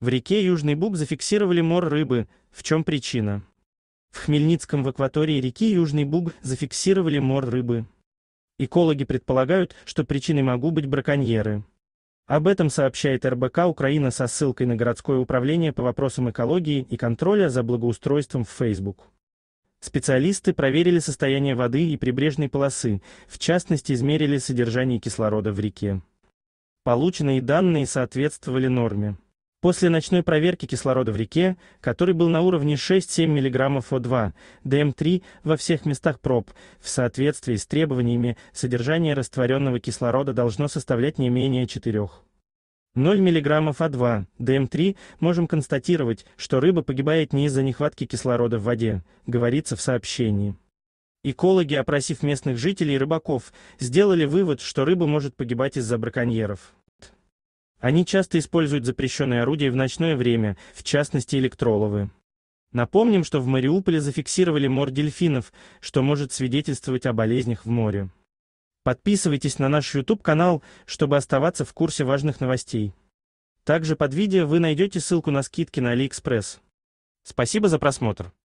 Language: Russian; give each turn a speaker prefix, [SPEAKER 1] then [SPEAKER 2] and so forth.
[SPEAKER 1] В реке Южный Буг зафиксировали мор рыбы, в чем причина? В Хмельницком в акватории реки Южный Буг зафиксировали мор рыбы. Экологи предполагают, что причиной могу быть браконьеры. Об этом сообщает РБК Украина со ссылкой на городское управление по вопросам экологии и контроля за благоустройством в Facebook. Специалисты проверили состояние воды и прибрежной полосы, в частности измерили содержание кислорода в реке. Полученные данные соответствовали норме. После ночной проверки кислорода в реке, который был на уровне 6-7 мг О2, ДМ3 во всех местах проб, в соответствии с требованиями, содержание растворенного кислорода должно составлять не менее 4. 0 мг А2, ДМ3, можем констатировать, что рыба погибает не из-за нехватки кислорода в воде, говорится в сообщении. Экологи, опросив местных жителей и рыбаков, сделали вывод, что рыба может погибать из-за браконьеров. Они часто используют запрещенные орудия в ночное время, в частности электроловы. Напомним, что в Мариуполе зафиксировали мор дельфинов, что может свидетельствовать о болезнях в море. Подписывайтесь на наш YouTube-канал, чтобы оставаться в курсе важных новостей. Также под видео вы найдете ссылку на скидки на AliExpress. Спасибо за просмотр.